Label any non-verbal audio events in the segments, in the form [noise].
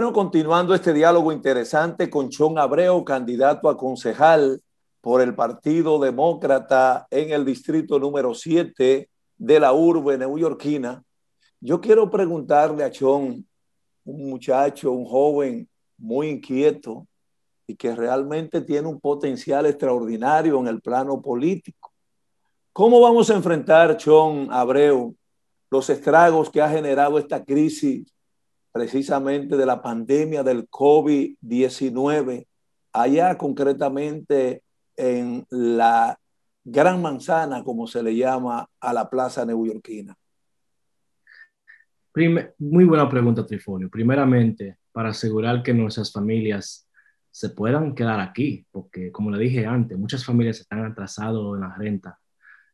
Bueno, continuando este diálogo interesante con Chon Abreu, candidato a concejal por el Partido Demócrata en el distrito número 7 de la urbe neoyorquina, yo quiero preguntarle a Chon, un muchacho, un joven muy inquieto y que realmente tiene un potencial extraordinario en el plano político. ¿Cómo vamos a enfrentar, Chon Abreu, los estragos que ha generado esta crisis precisamente de la pandemia del COVID-19, allá concretamente en la Gran Manzana, como se le llama a la plaza neoyorquina? muy buena pregunta, Trifonio. Primeramente, para asegurar que nuestras familias se puedan quedar aquí, porque como le dije antes, muchas familias están atrasadas en la renta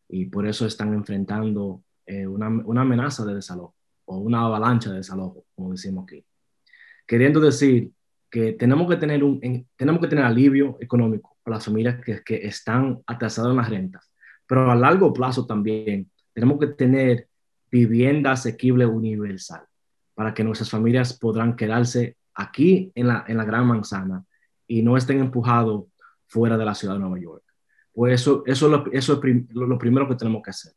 y por eso están enfrentando eh, una, una, amenaza de desalojo o una avalancha de desalojo, como decimos aquí. Queriendo decir que tenemos que tener, un, tenemos que tener alivio económico para las familias que, que están atrasadas en las rentas, pero a largo plazo también tenemos que tener vivienda asequible universal para que nuestras familias podrán quedarse aquí en la, en la Gran Manzana y no estén empujados fuera de la ciudad de Nueva York. Pues eso, eso, es lo primero que tenemos que hacer.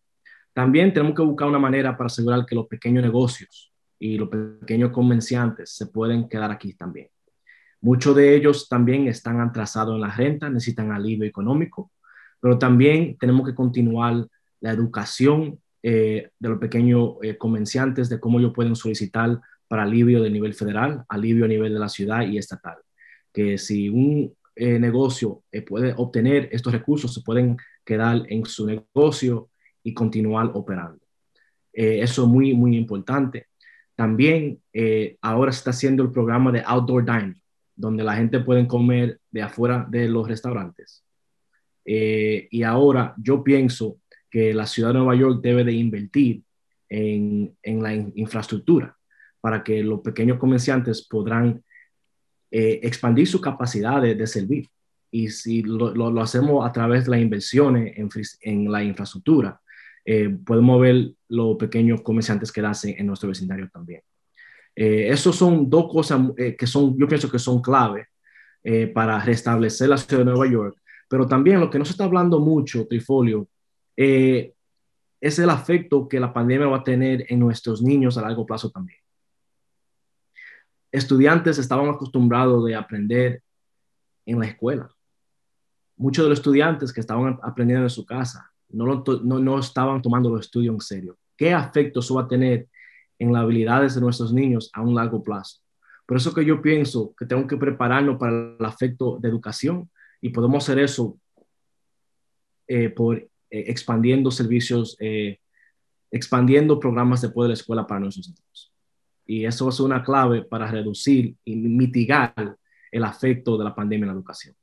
También tenemos que buscar una manera para asegurar que los pequeños negocios y los pequeños comerciantes se pueden quedar aquí también. Muchos de ellos también están atrasados en la renta, necesitan alivio económico, pero también tenemos que continuar la educación eh, de los pequeños eh, comerciantes de cómo ellos pueden solicitar para alivio de nivel federal, alivio a nivel de la ciudad y estatal. Que si un eh, negocio puede obtener estos recursos, se pueden quedar en su negocio y continuar operando. Eh, eso es muy, muy importante. También eh, ahora está haciendo el programa de Outdoor Dining, donde la gente puede comer de afuera de los restaurantes. Eh, y ahora yo pienso que la ciudad de Nueva York debe de invertir en, en la infraestructura para que los pequeños comerciantes podrán eh, expandir sus capacidades de servir. Y si lo, lo, lo, hacemos a través de las inversiones en, en la infraestructura, eh, podemos ver los pequeños comerciantes que hacen en nuestro vecindario también. Eh, esos son dos cosas eh, que son, yo pienso que son clave eh, para restablecer la ciudad de Nueva York, pero también lo que no se está hablando mucho, Trifolio, eh, es el afecto que la pandemia va a tener en nuestros niños a largo plazo también. Estudiantes estaban acostumbrados de aprender en la escuela. Muchos de los estudiantes que estaban aprendiendo en su casa no, estaban tomando los estudios en serio. ¿Qué afecto eso va a tener en las habilidades de nuestros niños a un largo plazo? Por eso que yo pienso que tengo que prepararnos para el afecto de educación y podemos hacer eso eh, por eh, expandiendo servicios, eh, expandiendo programas después de la escuela para nuestros niños. Y eso es una clave para reducir y mitigar el afecto de la pandemia en la educación.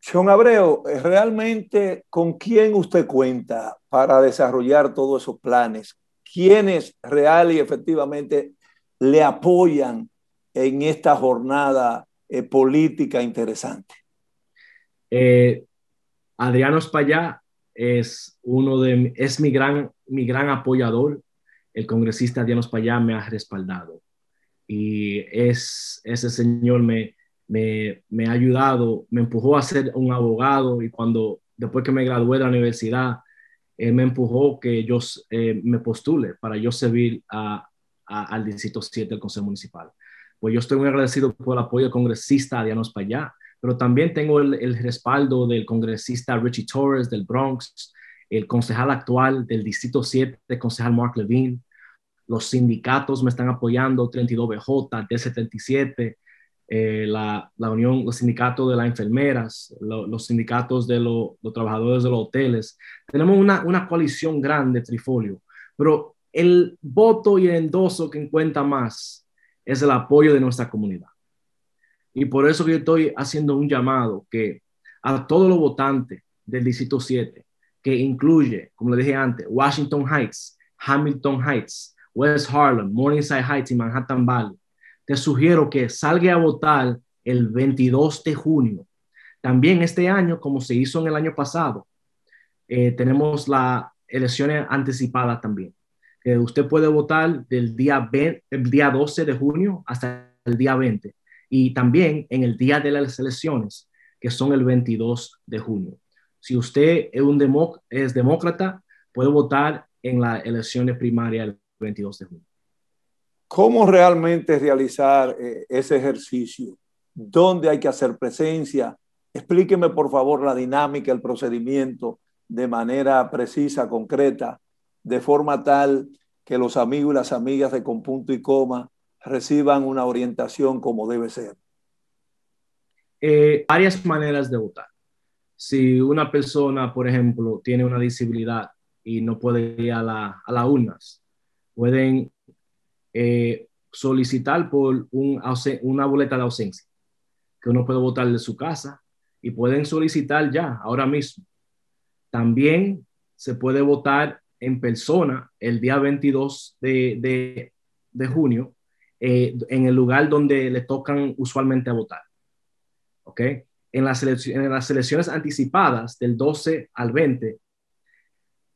Sean Abreu, realmente, ¿con quién usted cuenta para desarrollar todos esos planes? ¿Quiénes real y efectivamente le apoyan en esta jornada eh, política interesante? Eh, Adriano Espallá es uno de es mi gran mi gran apoyador. El congresista Adriano Espallá me ha respaldado y es ese señor me me, me, ha ayudado, me empujó a ser un abogado y cuando, después que me gradué de la universidad, él me empujó que yo eh, me postule para yo servir a, al Distrito 7 del Consejo Municipal. Pues yo estoy muy agradecido por el apoyo del congresista dianos Espaillá, pero también tengo el, el, respaldo del congresista Richie Torres del Bronx, el concejal actual del Distrito 7, el concejal Mark Levine. Los sindicatos me están apoyando, 32BJ, D77, eh, la, la, unión, los sindicatos de las enfermeras, los sindicatos de los trabajadores de los hoteles. Tenemos una, una coalición grande, Trifolio, pero el voto y el endoso que encuentra más es el apoyo de nuestra comunidad. Y por eso que yo estoy haciendo un llamado que a todos los votantes del Distrito 7, que incluye, como le dije antes, Washington Heights, Hamilton Heights, West Harlem, Morningside Heights y Manhattan Valley, te sugiero que salga a votar el 22 de junio. También este año, como se hizo en el año pasado, eh, tenemos las elecciones anticipadas también. usted puede votar del día, día 12 de junio hasta el día 20 y también en el día de las elecciones, que son el 22 de junio. Si usted es, un es demócrata, puede votar en las elecciones primarias el 22 de junio cómo realmente realizar eh, ese ejercicio, dónde hay que hacer presencia. Explíqueme, por favor, la dinámica, el procedimiento de manera precisa, concreta, de forma tal que los amigos y las amigas de Con y Coma reciban una orientación como debe ser. Eh, varias maneras de votar. Si una persona, por ejemplo, tiene una disabilidad y no puede ir a, la, a las urnas, pueden eh, solicitar por una boleta de ausencia, que uno puede votar de su casa y pueden solicitar ya, ahora mismo. También se puede votar en persona el día 22 de, junio eh, en el lugar donde le tocan usualmente a votar. ¿Ok? En las, en las elecciones anticipadas del 12 al 20,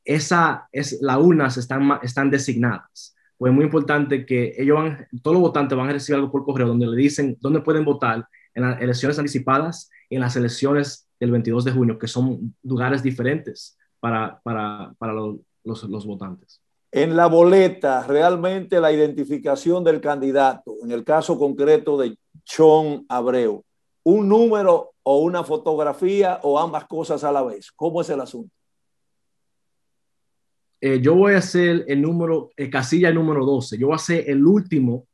esa es, las urnas están, están designadas pues muy importante que ellos van, todos los votantes van a recibir algo por correo donde le dicen dónde pueden votar en las elecciones anticipadas y en las elecciones del 22 de junio, que son lugares diferentes para, para, para los, los, los votantes. En la boleta, realmente la identificación del candidato, en el caso concreto de Chon Abreu, un número o una fotografía o ambas cosas a la vez. ¿Cómo es el asunto? Eh, yo voy a hacer el número, eh, casilla número 12, yo voy a hacer el último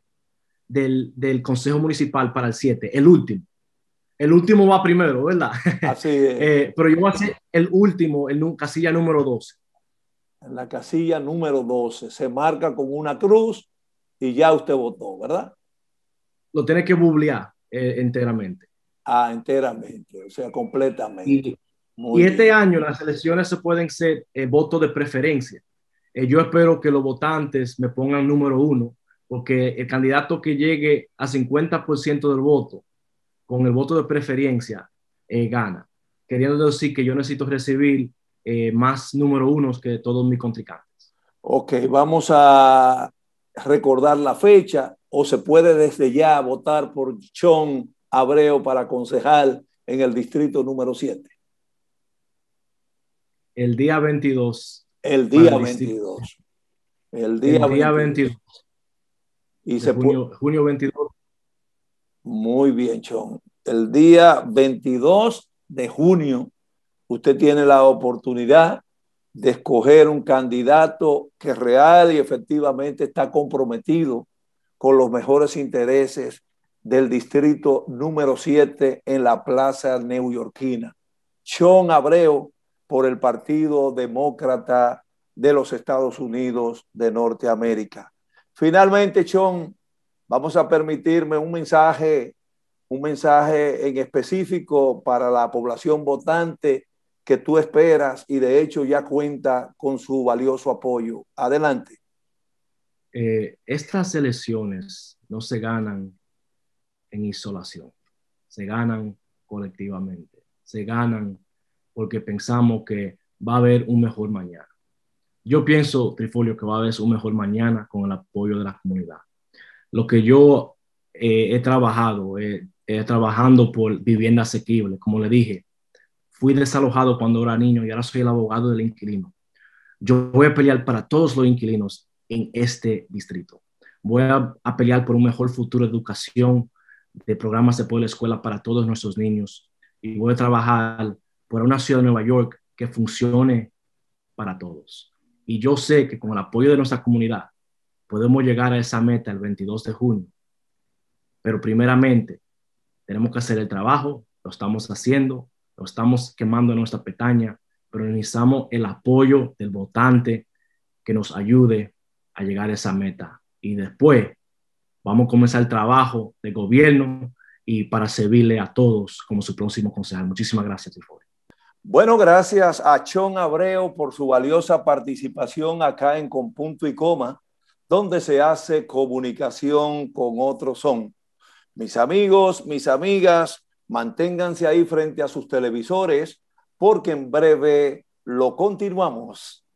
del, Consejo Municipal para el 7, el último. El último va primero, ¿verdad? [laughs] Así es. Eh, pero yo voy a hacer el último, el casilla número 12. En la casilla número 12 se marca con una cruz y ya usted votó, ¿verdad? Lo tiene que bublear eh, enteramente. Ah, enteramente, o sea, completamente y este año las elecciones se pueden ser eh, voto votos de preferencia. Eh, yo espero que los votantes me pongan número uno, porque el candidato que llegue a 50% del voto, con el voto de preferencia, eh, gana. Queriendo decir que yo necesito recibir más número unos que todos mis contrincantes. Ok, vamos a recordar la fecha o se puede desde ya votar por John Abreu para concejal en el distrito número 7 el día 22. El día 22. El día, 22. Y se junio, junio 22. Muy bien, Chon. El día 22 de junio, usted tiene la oportunidad de escoger un candidato que real y efectivamente está comprometido con los mejores intereses del distrito número 7 en la plaza neoyorquina. John Abreu por el Partido Demócrata de los Estados Unidos de Norteamérica. Finalmente, Chon, vamos a permitirme un mensaje, un mensaje en específico para la población votante que tú esperas y de hecho ya cuenta con su valioso apoyo. Adelante. Eh, estas elecciones no se ganan en isolación, se ganan colectivamente, se ganan porque pensamos que va a haber un mejor mañana. Yo pienso, Trifolio, que va a haber un mejor mañana con el apoyo de la comunidad. Lo que yo eh, he trabajado, eh, eh, trabajando por vivienda asequible, como le dije, fui desalojado cuando era niño y ahora soy el abogado del inquilino. Yo voy a pelear para todos los inquilinos en este distrito. Voy a, pelear por un mejor futuro de educación, de programas de poder escuela para todos nuestros niños. Y voy a trabajar por una ciudad de Nueva York que funcione para todos. Y yo sé que con el apoyo de nuestra comunidad podemos llegar a esa meta el 22 de junio. Pero primeramente, tenemos que hacer el trabajo, lo estamos haciendo, lo estamos quemando en nuestra petaña, pero necesitamos el apoyo del votante que nos ayude a llegar a esa meta. Y después vamos a comenzar el trabajo de gobierno y para servirle a todos como su próximo concejal. Muchísimas gracias, Tifori. Bueno, gracias a Chon Abreu por su valiosa participación acá en Con Punto y Coma, donde se hace comunicación con otros. son. Mis amigos, mis amigas, manténganse ahí frente a sus televisores porque en breve lo continuamos.